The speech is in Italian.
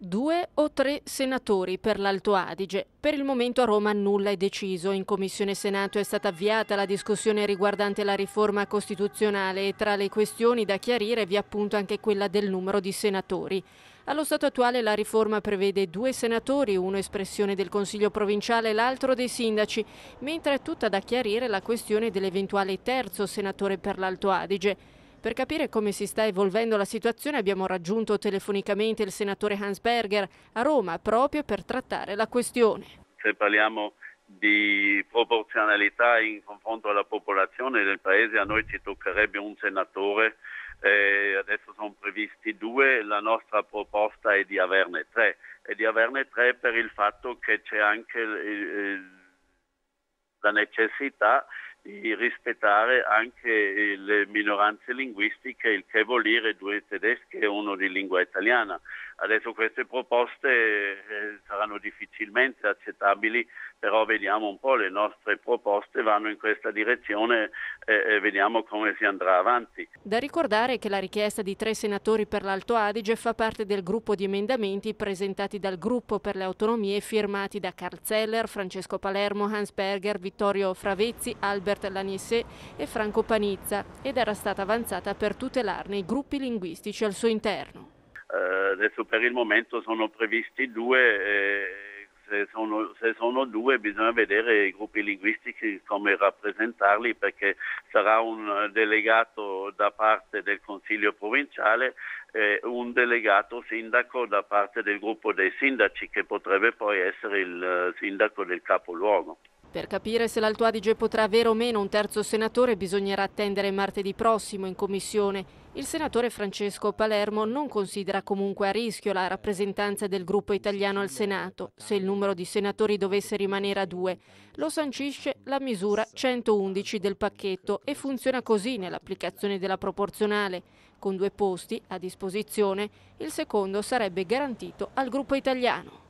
Due o tre senatori per l'Alto Adige. Per il momento a Roma nulla è deciso. In Commissione Senato è stata avviata la discussione riguardante la riforma costituzionale e tra le questioni da chiarire vi è appunto anche quella del numero di senatori. Allo stato attuale la riforma prevede due senatori, uno espressione del Consiglio provinciale e l'altro dei sindaci, mentre è tutta da chiarire la questione dell'eventuale terzo senatore per l'Alto Adige. Per capire come si sta evolvendo la situazione abbiamo raggiunto telefonicamente il senatore Hans Berger a Roma proprio per trattare la questione. Se parliamo di proporzionalità in confronto alla popolazione del Paese, a noi ci toccherebbe un senatore, eh, adesso sono previsti due, la nostra proposta è di averne tre e di averne tre per il fatto che c'è anche eh, eh la necessità di rispettare anche eh, le minoranze linguistiche, il che vuol dire due tedesche e uno di lingua italiana. Adesso queste proposte eh, saranno difficilmente accettabili, però vediamo un po', le nostre proposte vanno in questa direzione eh, e vediamo come si andrà avanti. Da ricordare che la richiesta di tre senatori per l'Alto Adige fa parte del gruppo di emendamenti presentati dal gruppo per le autonomie firmati da Carl Zeller, Francesco Palermo, Hans Berger, Vittorio Fravezzi, Albert Albert Lanisset e Franco Panizza ed era stata avanzata per tutelarne i gruppi linguistici al suo interno. Eh, adesso per il momento sono previsti due eh, se sono, se sono, due bisogna vedere i gruppi linguistici come rappresentarli perché sarà un delegato da parte del Consiglio provinciale e un delegato sindaco da parte del gruppo dei sindaci che potrebbe poi essere il eh, sindaco del capoluogo. Per capire se l'Alto Adige potrà avere o meno un terzo senatore bisognerà attendere martedì prossimo in commissione. Il senatore Francesco Palermo non considera comunque a rischio la rappresentanza del gruppo italiano al Senato, se il numero di senatori dovesse rimanere a due. Lo sancisce la misura 111 del pacchetto e funziona così nell'applicazione della proporzionale. Con due posti a disposizione, il secondo sarebbe garantito al gruppo italiano.